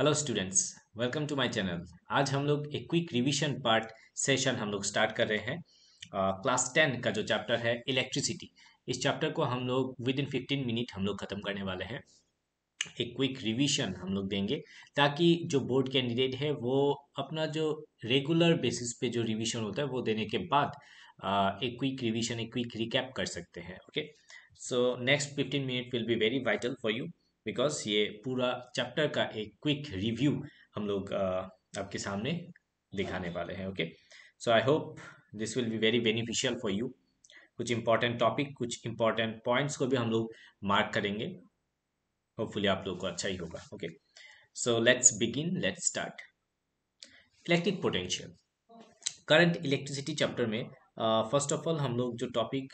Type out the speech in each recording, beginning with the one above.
Hello students welcome to my channel आज हम लोग एक क्विक रिवीजन पार्ट सेशन हम लोग स्टार्ट कर रहे हैं क्लास uh, टेन का जो चैप्टर है इलेक्ट्रिसिटी इस चैप्टर को हम लोग विद इन फिफ्टीन मिनट हम लोग खत्म करने वाले हैं एक क्विक रिवीजन हम लोग देंगे ताकि जो बोर्ड कैंडिडेट है वो अपना जो रेगुलर बेसिस पे जो रिविजन होता है वो देने के बाद uh, एक क्विक रिविजन एक क्विक रिकैप कर सकते हैं okay so next fifteen minute will be very vital for you because ये पूरा चैप्टर का एक क्विक रिव्यू हम लोग आपके सामने दिखाने वाले हैं okay so I hope this will be very beneficial for you कुछ इंपॉर्टेंट टॉपिक कुछ इंपॉर्टेंट पॉइंट्स को भी हम लोग मार्क करेंगे होपफुली आप लोग को अच्छा ही होगा okay so let's begin let's start electric potential current electricity chapter में फर्स्ट ऑफ ऑल हम लोग जो टॉपिक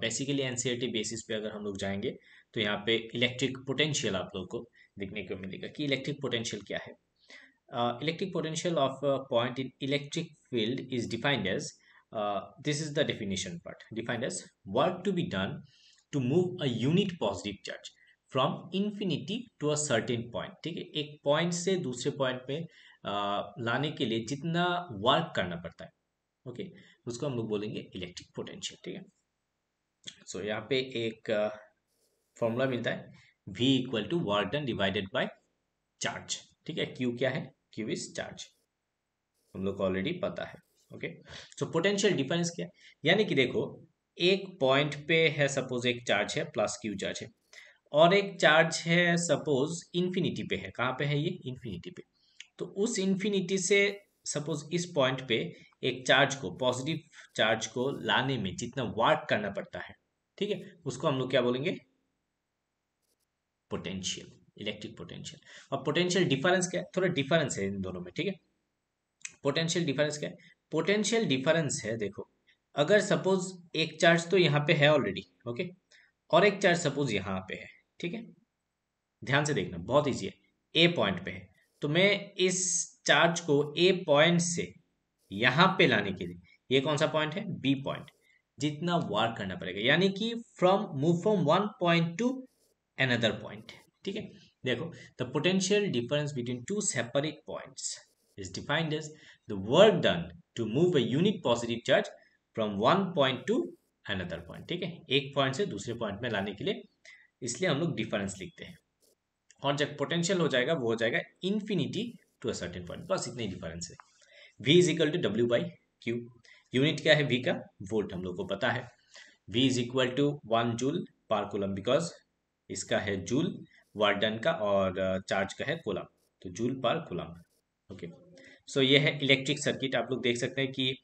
बेसिकली एनसीईआरटी बेसिस पे अगर हम लोग जाएंगे तो यहाँ पे इलेक्ट्रिक पोटेंशियल आप लोगों को देखने को मिलेगा कि इलेक्ट्रिक पोटेंशियल क्या है electric potential of point in electric field is defined as this is the definition part defined as work to be done to move a unit positive charge from infinity to a certain point ठीक है एक point से दूसरे point पे आ, लाने के लिए जितना वर्क करना पड़ता है ओके okay? उसको हम लोग बोलेंगे इलेक्ट्रिक पोटेंशियल ठीक है सो so, यहाँ पे एक फॉर्मूला मिलता है V equal to work done divided by charge ठीक है क्यू क्या है क्यू इज चार्ज हम लोग को ऑलरेडी पता है ओके सो पोटेंशियल डिफरेंस क्या है यानी कि देखो एक पॉइंट पे है सपोज एक चार्ज है प्लस क्यू चार्ज है और एक चार्ज है सपोज इन्फिनिटी पे है कहाँ पे है ये इन्फिनिटी पे तो उस इन्फिनिटी से सपोज इस पॉइंट पे एक चार्ज को पॉजिटिव चार्ज को लाने में जितना वर्क करना पड़ता है ठीक है उसको हम लोग क्या बोलेंगे पोटेंशियल इलेक्ट्रिक पोटेंशियल और पोटेंशियल डिफरेंस क्या है थोड़ा डिफरेंस है इन दोनों में ठीक है पोटेंशियल डिफरेंस क्या है पोटेंशियल डिफरेंस है देखो अगर सपोज एक चार्ज तो यहाँ पे है ऑलरेडी ओके और एक चार्ज सपोज यहाँ पे है ठीक है ध्यान से देखना बहुत ईजी है ए पॉइंट पे है तो मैं इस चार्ज को ए पॉइंट से यहाँ पे लाने के लिए ये कौन सा पॉइंट है बी पॉइंट जितना वार करना पड़ेगा यानी कि from move from one point to another point ठीक है देखो the potential difference between two separate points is defined as the work done to move a unit positive charge from one point to another point ठीक है एक point से दूसरे point में लाने के लिए इसलिए हम लोग difference लिखते हैं और जब potential हो जाएगा वो हो जाएगा infinity to a certain point बस इतने डिफरेंस है v is equal to W by Q unit क्या है v का वोल्ट हम लोग को पता है v is equal to one joule per coulomb because इसका है जूल वार्डन का और चार्ज का है कोलम तो joule per kolam okay so ये है इलेक्ट्रिक सर्किट आप लोग देख सकते हैं कि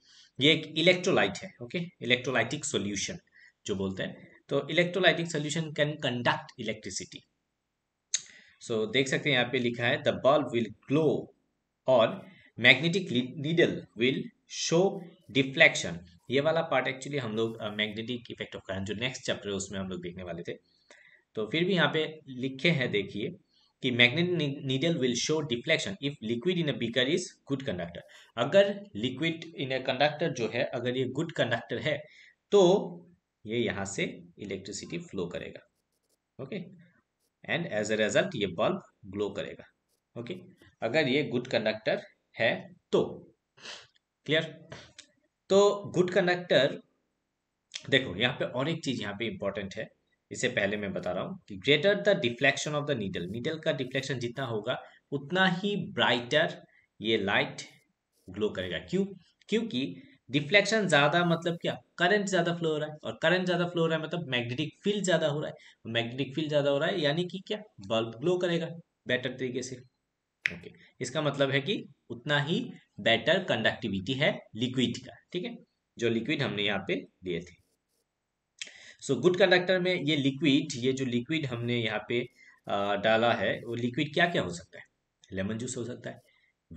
ये एक इलेक्ट्रोलाइट है ओके इलेक्ट्रोलाइटिक सोल्यूशन जो बोलते हैं तो electrolytic solution can conduct electricity so देख सकते हैं यहाँ पे लिखा है द बल्ब विल ग्लो और magnetic needle will show deflection ये वाला पार्ट एक्चुअली हम लोग मैग्नेटिक इफेक्ट ऑफ करंट जो नेक्स्ट चैप्टर है उसमें हम लोग देखने वाले थे तो फिर भी यहाँ पे लिखे हैं देखिए कि magnetic needle will show deflection if liquid in a beaker is good conductor अगर लिक्विड इन अ कंडक्टर जो है अगर ये गुड कंडक्टर है तो ये यहाँ से इलेक्ट्रिसिटी फ्लो करेगा okay and as a result ये बल्ब ग्लो करेगा ओके okay? अगर ये गुड कंडक्टर है तो क्लियर तो गुड कंडक्टर देखो यहाँ पे और एक चीज यहाँ पे इंपॉर्टेंट है इससे पहले मैं बता रहा हूँ कि greater the deflection of the needle needle का डिफ्लेक्शन जितना होगा उतना ही ब्राइटर ये लाइट ग्लो करेगा क्यों क्योंकि डिफ्लेक्शन ज़्यादा मतलब क्या करंट ज़्यादा फ्लो हो रहा है और करंट ज़्यादा फ्लो हो रहा है मतलब मैग्नेटिक फील्ड ज़्यादा हो रहा है मैग्नेटिक फील्ड ज़्यादा हो रहा है यानी कि क्या बल्ब ग्लो करेगा बेटर तरीके से ओके okay. इसका मतलब है कि उतना ही बेटर कंडक्टिविटी है लिक्विड का ठीक है जो लिक्विड हमने यहाँ पे लिए थे सो गुड कंडक्टर में ये लिक्विड ये जो लिक्विड हमने यहाँ पे डाला है वो लिक्विड क्या क्या हो सकता है लेमन जूस हो सकता है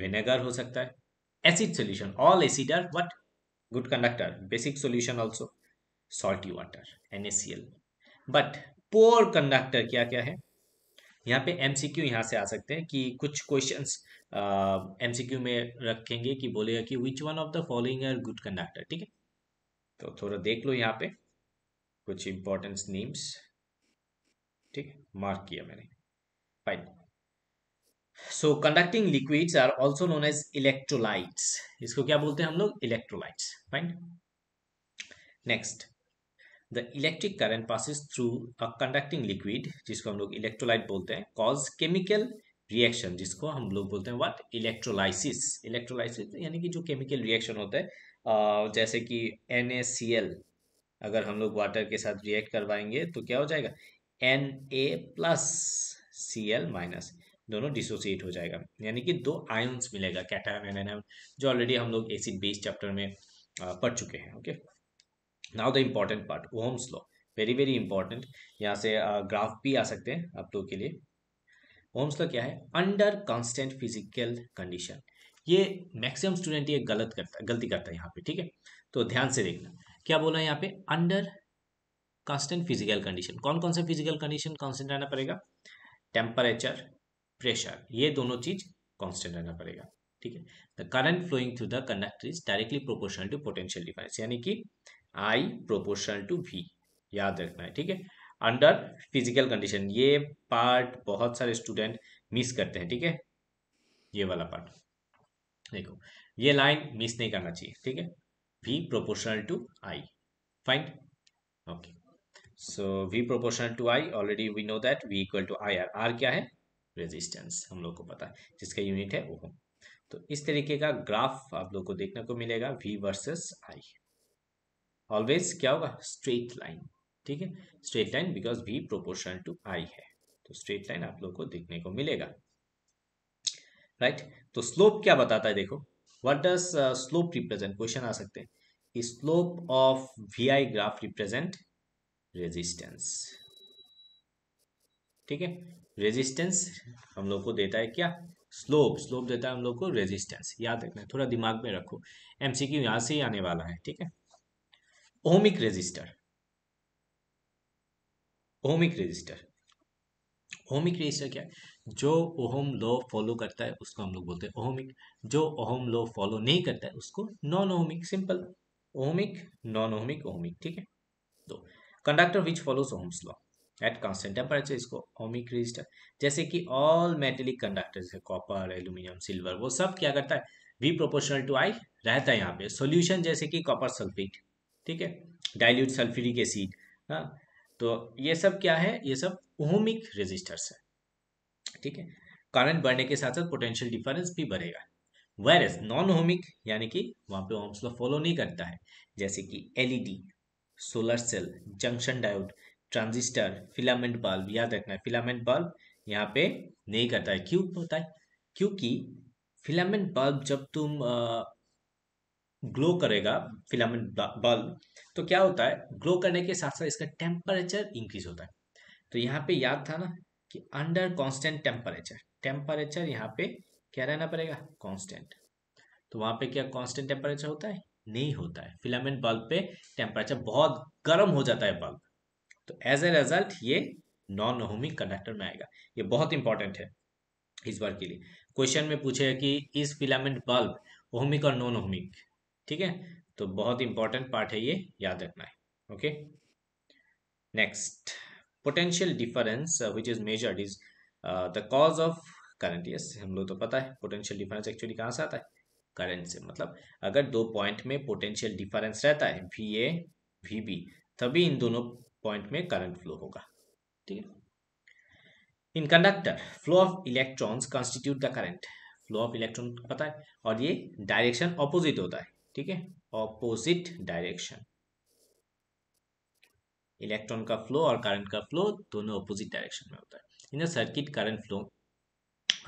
विनेगर हो सकता है acid solution all acid are what good conductor basic solution also salty water N S C L but poor conductor क्या क्या है यहाँ पे एम सी क्यू यहाँ से आ सकते हैं कि कुछ क्वेश्चन एम सी क्यू में रखेंगे कि बोलेगा कि which one of the following are good conductor ठीक है तो थोड़ा देख लो यहाँ पे कुछ इम्पोर्टेंस नेम्स ठीक मार्क किया मैंने fine so conducting liquids are also known as electrolytes इसको क्या बोलते हैं हम लोग electrolytes fine next the electric current passes through a conducting liquid जिसको हम लोग इलेक्ट्रोलाइट बोलते हैं कॉज केमिकल रिएक्शन जिसको हम लोग बोलते हैं व्हाट इलेक्ट्रोलाइसिस इलेक्ट्रोलाइसिस यानी कि जो केमिकल रिएक्शन होता है जैसे कि एन अगर हम लोग वाटर के साथ रिएक्ट करवाएंगे तो क्या हो जाएगा N A plus C L minus दोनों डिसोसिएट हो जाएगा यानी कि दो आयन्स मिलेगा कैटायन एन एम जो ऑलरेडी हम लोग एसिड बेस चैप्टर में पढ़ चुके हैं okay now the important part Ohm's law very very important यहाँ से ग्राफ भी आ सकते हैं आप लोग के लिए ओम्स लॉ क्या है अंडर कॉन्स्टेंट फिजिकल कंडीशन ये मैक्सिमम स्टूडेंट ये गलत करता है गलती करता है यहाँ पे ठीक है तो ध्यान से देखना क्या बोला है यहाँ पे अंडर कॉन्स्टेंट फिजिकल कंडीशन कौन कौन सा फिजिकल कंडीशन कॉन्स्टेंट रहना पड़ेगा टेम्परेचर प्रेशर ये दोनों चीज कॉन्स्टेंट रहना पड़ेगा ठीक है the current flowing through the conductor is directly proportional to potential difference यानी कि आई प्रोपोर्शनल टू वी याद रखना है ठीक है अंडर फिजिकल कंडीशन ये पार्ट बहुत सारे स्टूडेंट मिस करते हैं ठीक है ये वाला पार्ट देखो ये लाइन मिस नहीं करना चाहिए ठीक है V proportional to I. Fine. Okay. So V proportional to I already we know that V equal to I R. R क्या है रेजिस्टेंस हम लोग को पता है जिसका यूनिट है ओम तो इस तरीके का ग्राफ आप लोग को देखने को मिलेगा वी वर्सेस आई ऑलवेज क्या होगा स्ट्रेट लाइन ठीक है straight line because V proportional to I है तो स्ट्रेट लाइन आप लोग को देखने को मिलेगा राइट right? तो स्लोप क्या बताता है देखो what does slope represent question आ सकते हैं slope of V I graph represent resistance ठीक है रेजिस्टेंस हम लोग को देता है क्या स्लोप स्लोप देता है हम लोग को रेजिस्टेंस याद रखना थोड़ा दिमाग में रखो एमसीक्यू यहां से ही आने वाला है ठीक है ohmic resistor ohmic resistor ohmic ratio क्या है जो ओहम लॉ फॉलो करता है उसको हम लोग बोलते हैं ओहमिक जो ओहम लॉ फॉलो नहीं करता है उसको non ohmic simple ohmic non ohmic ohmic ठीक है तो conductor which follows Ohm's law at constant temperature इसको ओमिक रजिस्टर जैसे कि ऑल मेटेलिक कंडक्टर है कॉपर एल्यूमिनियम सिल्वर वो सब क्या करता है वी प्रोपोर्शनल टू आई रहता है यहाँ पे सॉल्यूशन जैसे कि कॉपर सल्फेट ठीक है डाइल्यूट सल्फ्यूरिक एसिड हाँ तो ये सब क्या है ये सब ओहमिक रेजिस्टर्स है ठीक है करंट बढ़ने के साथ साथ पोटेंशियल डिफरेंस भी बढ़ेगा वेर एज नॉन होमिक यानी कि वहां पे ओम्स लॉ फॉलो नहीं करता है जैसे कि LED solar cell junction diode transistor filament bulb याद रखना है फिलामेंट बल्ब यहाँ पे नहीं करता है क्यों होता है क्योंकि फिलामेंट बल्ब जब तुम ग्लो करेगा फिलामेंट बल्ब तो क्या होता है ग्लो करने के साथ साथ इसका टेम्परेचर इंक्रीज होता है तो यहाँ पे याद था ना कि अंडर कांस्टेंट टेम्परेचर टेम्परेचर यहाँ पे क्या रहना पड़ेगा कांस्टेंट तो वहाँ पे क्या कांस्टेंट टेम्परेचर होता है नहीं होता है फिलामेंट बल्ब पे टेम्परेचर बहुत गर्म हो जाता है बल्ब तो एज ए रिजल्ट ये नॉन होमिक कंडक्टर में आएगा ये बहुत इंपॉर्टेंट है इस बार के लिए क्वेश्चन में पूछे कि इस फिलामेंट बल्ब ओहमिक और नॉन ओहमिक ठीक है तो बहुत इंपॉर्टेंट पार्ट है ये याद रखना है okay next potential difference which is measured is the cause of current yes हम लोग तो पता है पोटेंशियल डिफरेंस एक्चुअली कहाँ से आता है करंट से मतलब अगर दो पॉइंट में पोटेंशियल डिफरेंस रहता है वी ए वी बी तभी इन दोनों पॉइंट में करंट फ्लो होगा ठीक है in conductor flow of electrons constitute the current flow of electron पता है और ये डायरेक्शन ऑपोजिट होता है ठीक है ऑपोजिट डायरेक्शन इलेक्ट्रॉन का फ्लो और करंट का फ्लो दोनों अपोजिट डायरेक्शन में होता है in a circuit current flow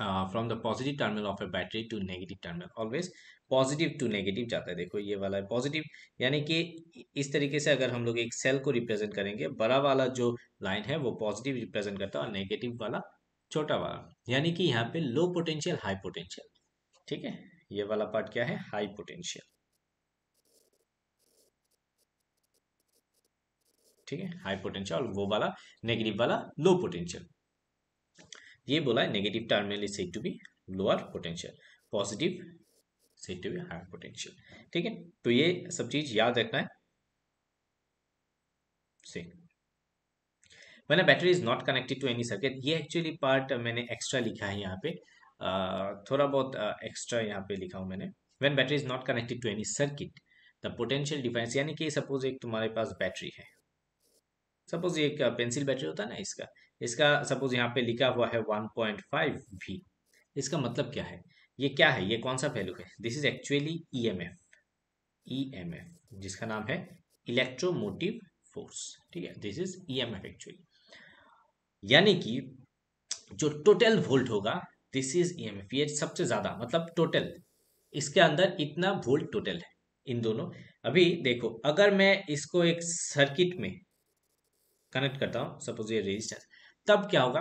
from the positive terminal of a battery to negative terminal always positive to negative जाता है देखो ये वाला है पॉजिटिव यानी कि इस तरीके से अगर हम लोग एक सेल को रिप्रेजेंट करेंगे बड़ा वाला जो लाइन है वो पॉजिटिव रिप्रेजेंट करता है और नेगेटिव वाला छोटा वाला यानी कि यहाँ पे लो पोटेंशियल हाई पोटेंशियल ठीक है ये वाला पार्ट क्या है हाई पोटेंशियल ठीक है हाई पोटेंशियल और वो वाला नेगेटिव वाला लो पोटेंशियल ये बोला है negative terminal is said to be lower potential positive said to be higher potential ठीक है तो ये सब चीज याद रखना है see when a battery is not connected to ये एक्चुअली पार्ट मैंने एक्स्ट्रा लिखा है यहाँ पे थोड़ा बहुत एक्स्ट्रा यहाँ पे लिखा हूँ मैंने when battery is not connected to any circuit the potential difference यानी कि सपोज एक तुम्हारे पास बैटरी है सपोज ये पेंसिल बैटरी होता है ना इसका इसका सपोज यहाँ पे लिखा हुआ है 1.5 वी इसका मतलब क्या है ये क्या है ये कौन सा वैल्यू है this is actually M F जिसका नाम है इलेक्ट्रोमोटिव फोर्स ठीक है दिस इज एफ एक्चुअली यानी कि जो टोटल वोल्ट होगा this is E M F ये सबसे ज्यादा मतलब टोटल इसके अंदर इतना वोल्ट टोटल है इन दोनों अभी देखो अगर मैं इसको एक सर्किट में कनेक्ट करता हूँ सपोज ये रेजिस्टेंस तब क्या होगा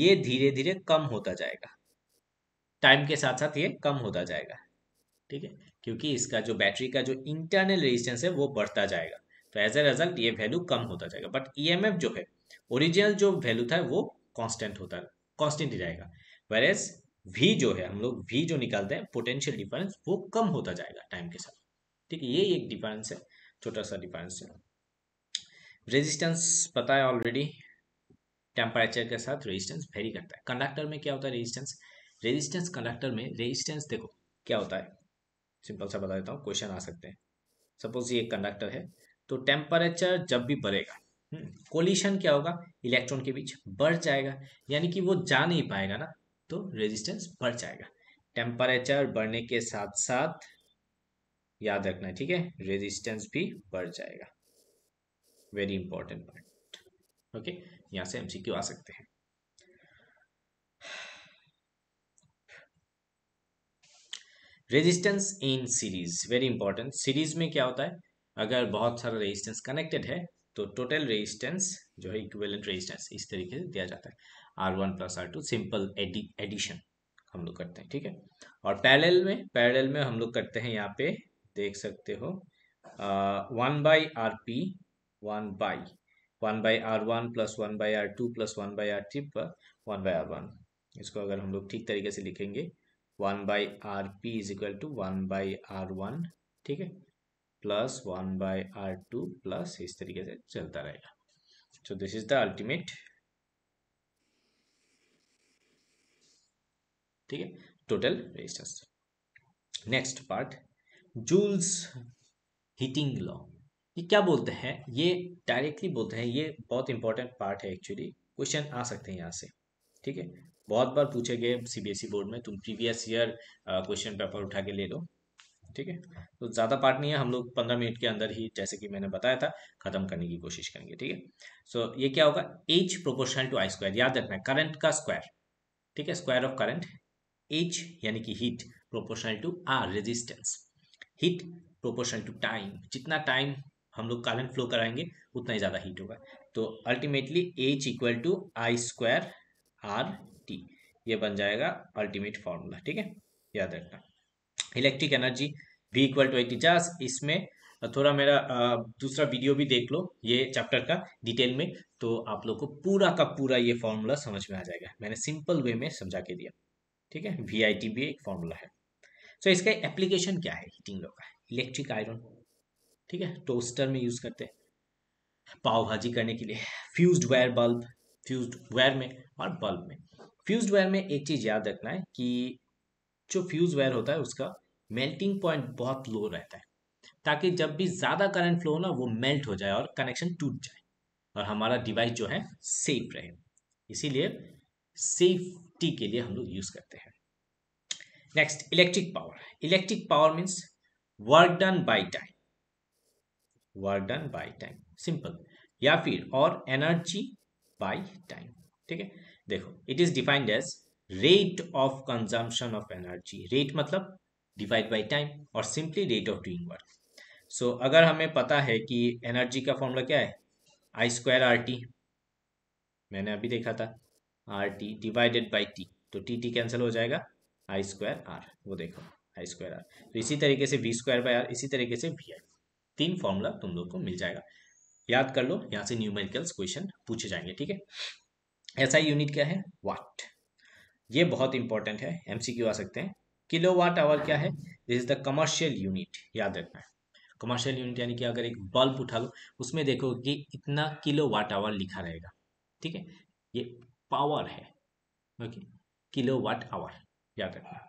ये धीरे धीरे कम होता जाएगा टाइम के साथ साथ ये कम होता जाएगा ठीक है क्योंकि इसका जो बैटरी का जो इंटरनल रेजिस्टेंस है वो बढ़ता जाएगा तो एज ए रिजल्ट ये वैल्यू कम होता जाएगा बट ई e जो है ओरिजिनल जो वैल्यू था वो कॉन्स्टेंट होता कॉन्स्टेंट ही रहेगा वेरएज वी जो है हम लोग वी जो निकालते हैं पोटेंशियल डिफरेंस वो कम होता जाएगा टाइम के साथ ठीक है ये एक डिफरेंस है छोटा सा डिफरेंस है रेजिस्टेंस पता है ऑलरेडी टेम्परेचर के साथ रेजिस्टेंस वेरी करता है कंडक्टर में क्या होता है रेजिस्टेंस रेजिस्टेंस कंडक्टर में रेजिस्टेंस देखो क्या होता है सिंपल सा बता देता हूँ क्वेश्चन आ सकते हैं सपोज ये कंडक्टर है तो टेम्परेचर जब भी बढ़ेगा कोलिशन हम्म, क्या होगा इलेक्ट्रॉन के बीच बढ़ जाएगा यानी कि वो जा नहीं पाएगा ना तो रेजिस्टेंस बढ़ जाएगा टेम्परेचर बढ़ने के साथ साथ याद रखना है ठीक है रेजिस्टेंस भी बढ़ जाएगा वेरी इंपॉर्टेंट पॉइंट ओके यहां से एमसीक्यू आ सकते हैं resistance in series very important series में क्या होता है अगर बहुत सारा रेजिस्टेंस कनेक्टेड है तो टोटल रेजिस्टेंस जो है इक्विवेलेंट रेजिस्टेंस इस तरीके से दिया जाता है R one plus R two simple addition हम लोग करते हैं ठीक है और पैरेलल में पैरेलल में हम लोग करते हैं यहाँ पे देख सकते हो one by R P 1 by 1 by R one plus one by R two plus one by R three plus by R one इसको अगर हम लोग ठीक तरीके से लिखेंगे one by R P is equal to one by ठीक है plus one by R two plus इस तरीके से चलता रहेगा so this is the ultimate ठीक है total resistance next part joules heating law ये क्या बोलते हैं ये डायरेक्टली बोलते हैं ये बहुत इंपॉर्टेंट पार्ट है एक्चुअली क्वेश्चन आ सकते हैं यहाँ से ठीक है बहुत बार पूछे गए सीबीएसई बोर्ड e में तुम प्रीवियस ईयर क्वेश्चन पेपर उठा के ले लो ठीक है तो ज़्यादा पार्ट नहीं है हम लोग पंद्रह मिनट के अंदर ही जैसे कि मैंने बताया था खत्म करने की कोशिश करेंगे ठीक है सो so, ये क्या होगा H proportional to I square याद रखना है करंट का स्क्वायर ठीक है स्क्वायर ऑफ करंट एच यानी कि heat proportional to R resistance heat proportional to time जितना टाइम हम लोग कारेंट फ्लो कराएंगे उतना ही ज़्यादा हीट होगा तो ultimately H equal to I square R T ये बन जाएगा अल्टीमेट फॉर्मूला ठीक है याद रखना electric energy V equal to एटी चार्ज इसमें थोड़ा मेरा दूसरा वीडियो भी देख लो ये चैप्टर का डिटेल में तो आप लोग को पूरा का पूरा ये फॉर्मूला समझ में आ जाएगा मैंने सिंपल वे में समझा के दिया ठीक है वी आई टी भी एक फॉर्मूला है तो so, इसका एप्लीकेशन क्या है हीटिंग लो का इलेक्ट्रिक आयरन ठीक है टोस्टर में यूज़ करते हैं पाव भाजी करने के लिए fused wire bulb fused wire में और बल्ब में फ्यूज्ड वायर में एक चीज़ याद रखना है कि जो फ्यूज वायर होता है उसका मेल्टिंग पॉइंट बहुत लो रहता है ताकि जब भी ज़्यादा करंट फ्लो हो ना वो मेल्ट हो जाए और कनेक्शन टूट जाए और हमारा डिवाइस जो है सेफ रहे इसीलिए सेफ्टी के लिए हम लोग यूज़ करते हैं next electric power electric power means work done by time work done by time simple या फिर और एनर्जी बाय टाइम ठीक है देखो it is defined as rate of consumption of energy rate मतलब डिवाइड बाय टाइम और simply rate of doing work so अगर हमें पता है कि एनर्जी का फॉर्मूला क्या है आई स्क्वायर आर टी मैंने अभी देखा था R T divided by T तो टी टी कैंसिल हो जाएगा आई स्क्वायर आर वो देखो आई स्क्वायर आर तो इसी तरीके से वी स्क्वायर बाय आर इसी तरीके से वी आई तीन फॉर्मूला तुम लोग को मिल जाएगा याद कर लो यहाँ से न्यूमेरिकल्स क्वेश्चन पूछे जाएंगे ठीक है ऐसा यूनिट क्या है वाट ये बहुत इंपॉर्टेंट है एमसीक्यू आ सकते हैं किलो वाट आवर क्या है this is the commercial unit याद रखना है कमर्शियल यूनिट यानी कि अगर एक बल्ब उठा लो उसमें देखो कि इतना किलो वाट आवर लिखा रहेगा ठीक है ये पावर है ओके किलो वाट आवर याद रखना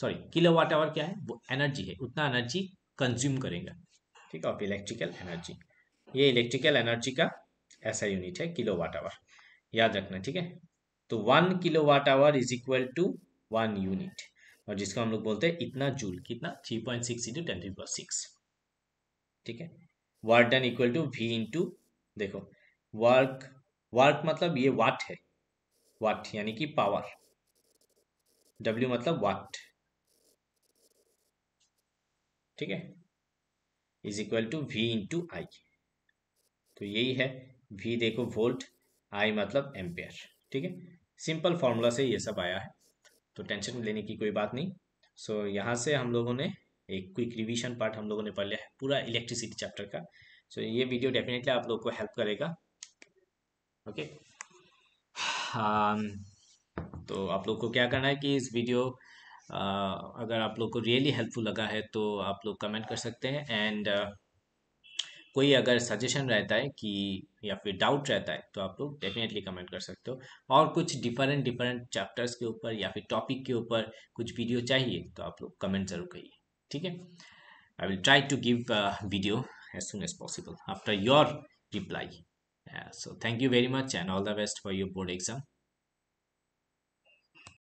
सॉरी किलो वाट आवर क्या है वो एनर्जी है उतना एनर्जी कंज्यूम करेगा ठीक ऑफ इलेक्ट्रिकल एनर्जी ये इलेक्ट्रिकल एनर्जी का ऐसा यूनिट है किलो वाट आवर याद रखना ठीक है तो one kilo watt hour is equal to one unit और जिसको हम लोग बोलते हैं इतना जूल कितना three point six into ten plus six ठीक है work done equal to V into देखो वर्क वर्क मतलब ये वाट है वाट यानी कि पावर डब्ल्यू मतलब वाट ठीक है is equal to V into I तो यही है वी देखो वोल्ट आई मतलब एम्पेयर ठीक है सिंपल फॉर्मूला से ये सब आया है तो टेंशन लेने की कोई बात नहीं सो so, यहाँ से हम लोगों ने एक क्विक रिविजन पार्ट हम लोगों ने पढ़ लिया है पूरा इलेक्ट्रिसिटी चैप्टर का सो so, ये वीडियो डेफिनेटली आप लोगों को हेल्प करेगा ओके okay? हाँ, तो आप लोग को क्या करना है कि इस वीडियो अगर आप लोग को रियली हेल्पफुल लगा है तो आप लोग कमेंट कर सकते हैं एंड कोई अगर सजेशन रहता है कि या फिर डाउट रहता है तो आप लोग डेफिनेटली कमेंट कर सकते हो और कुछ डिफरेंट डिफरेंट चैप्टर्स के ऊपर या फिर टॉपिक के ऊपर कुछ वीडियो चाहिए तो आप लोग कमेंट ज़रूर करिए ठीक है I will try to give video as soon as possible after your reply so thank you very much and all the best for your board exam